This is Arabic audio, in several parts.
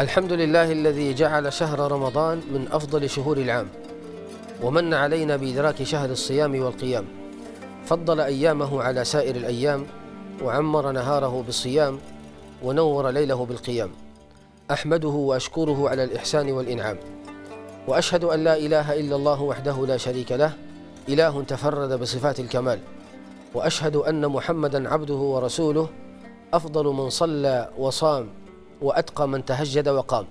الحمد لله الذي جعل شهر رمضان من أفضل شهور العام ومن علينا بإدراك شهر الصيام والقيام فضل أيامه على سائر الأيام وعمر نهاره بالصيام ونور ليله بالقيام أحمده وأشكره على الإحسان والإنعام وأشهد أن لا إله إلا الله وحده لا شريك له إله تفرد بصفات الكمال وأشهد أن محمدا عبده ورسوله أفضل من صلى وصام وأتقى من تهجد وقام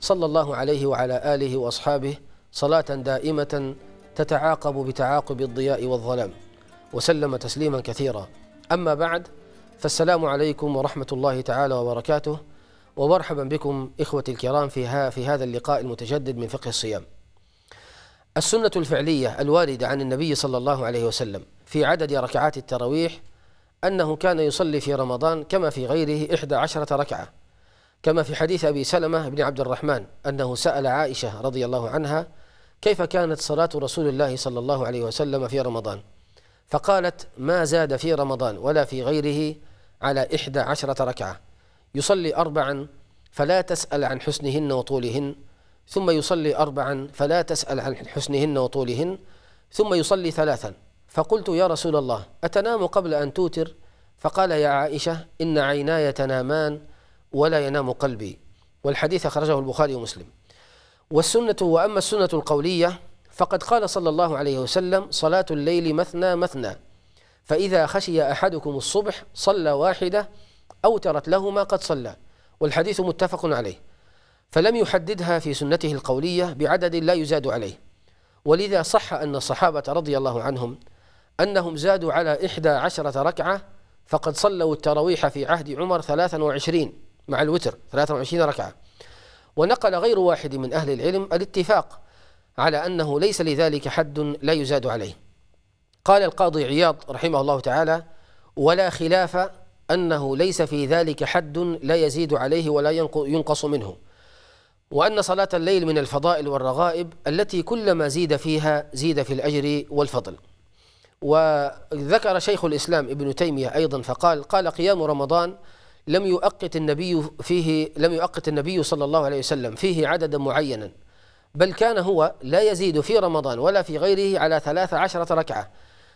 صلى الله عليه وعلى آله وأصحابه صلاة دائمة تتعاقب بتعاقب الضياء والظلام وسلم تسليما كثيرا أما بعد فالسلام عليكم ورحمة الله تعالى وبركاته ومرحبا بكم إخوتي الكرام في, في هذا اللقاء المتجدد من فقه الصيام السنة الفعلية الواردة عن النبي صلى الله عليه وسلم في عدد ركعات التراويح أنه كان يصلي في رمضان كما في غيره إحدى عشرة ركعة كما في حديث أبي سلمة بن عبد الرحمن أنه سأل عائشة رضي الله عنها كيف كانت صلاة رسول الله صلى الله عليه وسلم في رمضان فقالت ما زاد في رمضان ولا في غيره على إحدى عشرة ركعة يصلي أربعا فلا تسأل عن حسنهن وطولهن ثم يصلي أربعا فلا تسأل عن حسنهن وطولهن ثم يصلي ثلاثا فقلت يا رسول الله أتنام قبل أن توتر فقال يا عائشة إن عيناي تنامان ولا ينام قلبي والحديث أخرجه البخاري ومسلم والسنة وأما السنة القولية فقد قال صلى الله عليه وسلم صلاة الليل مثنى مثنى فإذا خشي أحدكم الصبح صلى واحدة أوترت له ما قد صلى والحديث متفق عليه فلم يحددها في سنته القولية بعدد لا يزاد عليه ولذا صح أن الصحابة رضي الله عنهم أنهم زادوا على إحدى عشرة ركعة فقد صلوا التراويح في عهد عمر ثلاثا وعشرين مع الوتر 23 ركعة ونقل غير واحد من أهل العلم الاتفاق على أنه ليس لذلك حد لا يزاد عليه قال القاضي عياض رحمه الله تعالى ولا خلاف أنه ليس في ذلك حد لا يزيد عليه ولا ينقص منه وأن صلاة الليل من الفضائل والرغائب التي كلما زيد فيها زيد في الأجر والفضل وذكر شيخ الإسلام ابن تيمية أيضا فقال قال قيام رمضان لم يؤقت النبي فيه لم يؤقت النبي صلى الله عليه وسلم فيه عددا معينا بل كان هو لا يزيد في رمضان ولا في غيره على ثلاث عشرة ركعة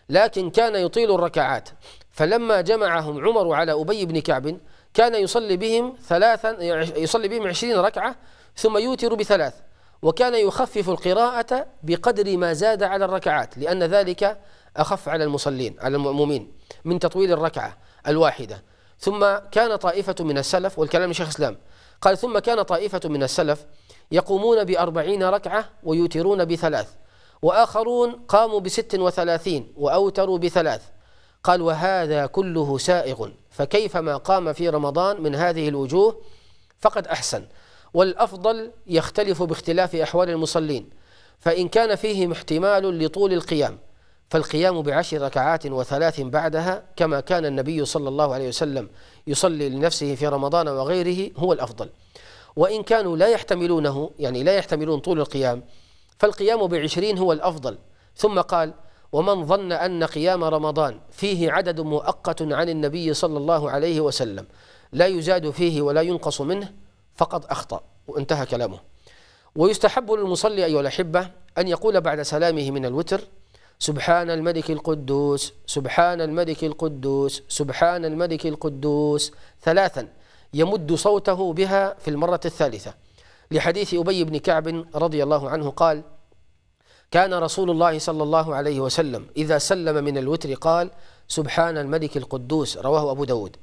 لكن كان يطيل الركعات فلما جمعهم عمر على أبي بن كعب كان يصلي بهم ثلاثا يصلي بهم عشرين ركعة ثم يوتر بثلاث وكان يخفف القراءة بقدر ما زاد على الركعات لأن ذلك أخف على المصلين على المؤمنين من تطويل الركعة الواحدة ثم كان طائفة من السلف والكلام لشيخ الإسلام قال ثم كان طائفة من السلف يقومون بأربعين ركعة ويوترون بثلاث وآخرون قاموا بست وثلاثين وأوتروا بثلاث قال وهذا كله سائغ فكيفما قام في رمضان من هذه الوجوه فقد أحسن والأفضل يختلف باختلاف أحوال المصلين فإن كان فيهم احتمال لطول القيام فالقيام بعشر ركعات وثلاث بعدها كما كان النبي صلى الله عليه وسلم يصلي لنفسه في رمضان وغيره هو الافضل. وان كانوا لا يحتملونه يعني لا يحتملون طول القيام فالقيام بعشرين هو الافضل ثم قال: ومن ظن ان قيام رمضان فيه عدد مؤقت عن النبي صلى الله عليه وسلم لا يزاد فيه ولا ينقص منه فقد اخطا وانتهى كلامه. ويستحب للمصلي ايها الاحبه ان يقول بعد سلامه من الوتر سبحان الملك القدوس سبحان الملك القدوس سبحان الملك القدوس ثلاثا يمد صوته بها في المرة الثالثة لحديث أبي بن كعب رضي الله عنه قال كان رسول الله صلى الله عليه وسلم إذا سلم من الوتر قال سبحان الملك القدوس رواه أبو داود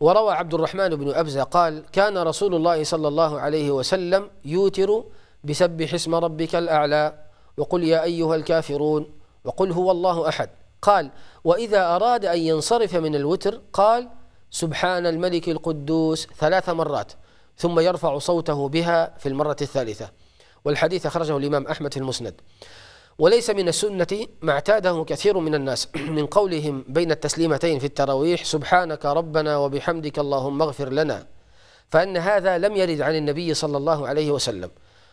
وروى عبد الرحمن بن أبزة قال كان رسول الله صلى الله عليه وسلم يوتر بسبح اسم ربك الأعلى وقل يا أيها الكافرون وقل هو الله أحد قال وإذا أراد أن ينصرف من الوتر قال سبحان الملك القدوس ثلاث مرات ثم يرفع صوته بها في المرة الثالثة والحديث أخرجه الإمام أحمد في المسند وليس من السنة ما اعتاده كثير من الناس من قولهم بين التسليمتين في التراويح سبحانك ربنا وبحمدك اللهم اغفر لنا فأن هذا لم يرد عن النبي صلى الله عليه وسلم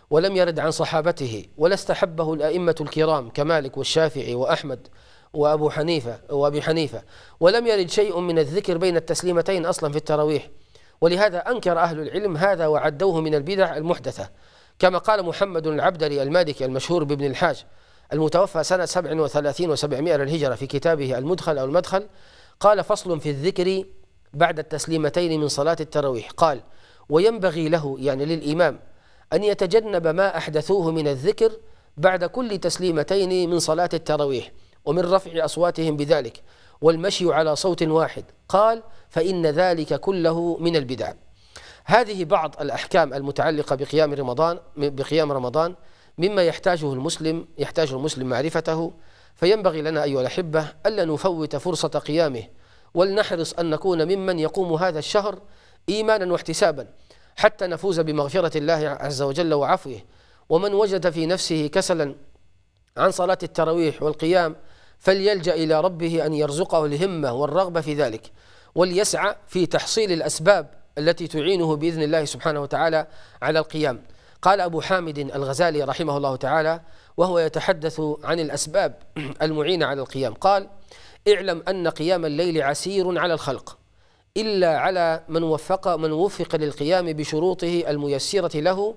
ولم يرد عن صحابته ولا استحبه الأئمة الكرام كمالك والشافعي وأحمد وأبو حنيفة وأبي حنيفة ولم يرد شيء من الذكر بين التسليمتين أصلا في التراويح ولهذا أنكر أهل العلم هذا وعدوه من البدع المحدثة كما قال محمد العبدري المالكي المشهور بابن الحاج المتوفى سنة 37 و700 للهجرة في كتابه المدخل أو المدخل قال فصل في الذكر بعد التسليمتين من صلاة التراويح قال وينبغي له يعني للإمام أن يتجنب ما أحدثوه من الذكر بعد كل تسليمتين من صلاة التراويح ومن رفع أصواتهم بذلك والمشي على صوت واحد قال فإن ذلك كله من البدع هذه بعض الأحكام المتعلقة بقيام رمضان بقيام رمضان مما يحتاجه المسلم يحتاج المسلم معرفته فينبغي لنا أيها الأحبة ألا نفوت فرصة قيامه ولنحرص أن نكون ممن يقوم هذا الشهر إيمانا واحتسابا حتى نفوز بمغفرة الله عز وجل وعفوه ومن وجد في نفسه كسلا عن صلاة التراويح والقيام فليلجأ إلى ربه أن يرزقه الهمة والرغبة في ذلك وليسعى في تحصيل الأسباب التي تعينه بإذن الله سبحانه وتعالى على القيام قال أبو حامد الغزالي رحمه الله تعالى وهو يتحدث عن الأسباب المعينة على القيام قال اعلم أن قيام الليل عسير على الخلق إلا على من وفق من وفق للقيام بشروطه الميسرة له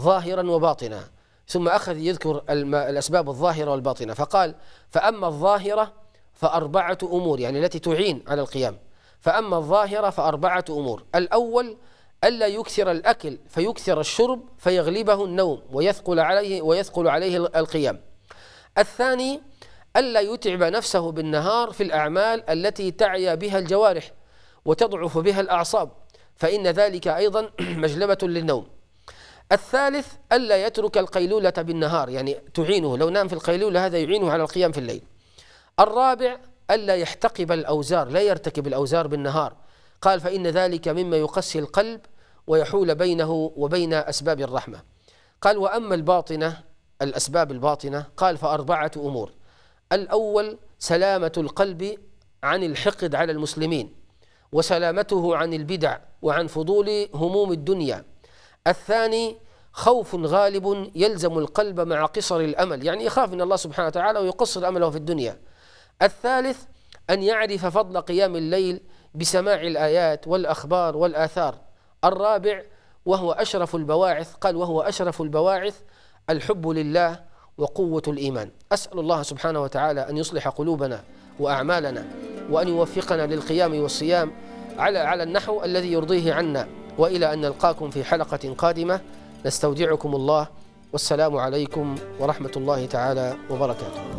ظاهرا وباطنا ثم أخذ يذكر الأسباب الظاهرة والباطنة فقال فأما الظاهرة فأربعة أمور يعني التي تعين على القيام فأما الظاهرة فأربعة أمور الأول ألا يكثر الأكل فيكثر الشرب فيغلبه النوم ويثقل عليه ويثقل عليه القيام الثاني ألا يتعب نفسه بالنهار في الأعمال التي تعيا بها الجوارح وتضعف بها الأعصاب فإن ذلك أيضا مجلبة للنوم الثالث ألا يترك القيلولة بالنهار يعني تعينه لو نام في القيلولة هذا يعينه على القيام في الليل الرابع ألا يحتقب الأوزار لا يرتكب الأوزار بالنهار قال فإن ذلك مما يقسي القلب ويحول بينه وبين أسباب الرحمة قال وأما الباطنة الأسباب الباطنة قال فأربعة أمور الأول سلامة القلب عن الحقد على المسلمين وسلامته عن البدع وعن فضول هموم الدنيا الثاني خوف غالب يلزم القلب مع قصر الامل يعني يخاف من الله سبحانه وتعالى ويقصر امله في الدنيا الثالث ان يعرف فضل قيام الليل بسماع الايات والاخبار والاثار الرابع وهو اشرف البواعث قال وهو اشرف البواعث الحب لله وقوه الايمان اسال الله سبحانه وتعالى ان يصلح قلوبنا واعمالنا وأن يوفقنا للقيام والصيام على على النحو الذي يرضيه عنا وإلى أن نلقاكم في حلقة قادمة نستودعكم الله والسلام عليكم ورحمة الله تعالى وبركاته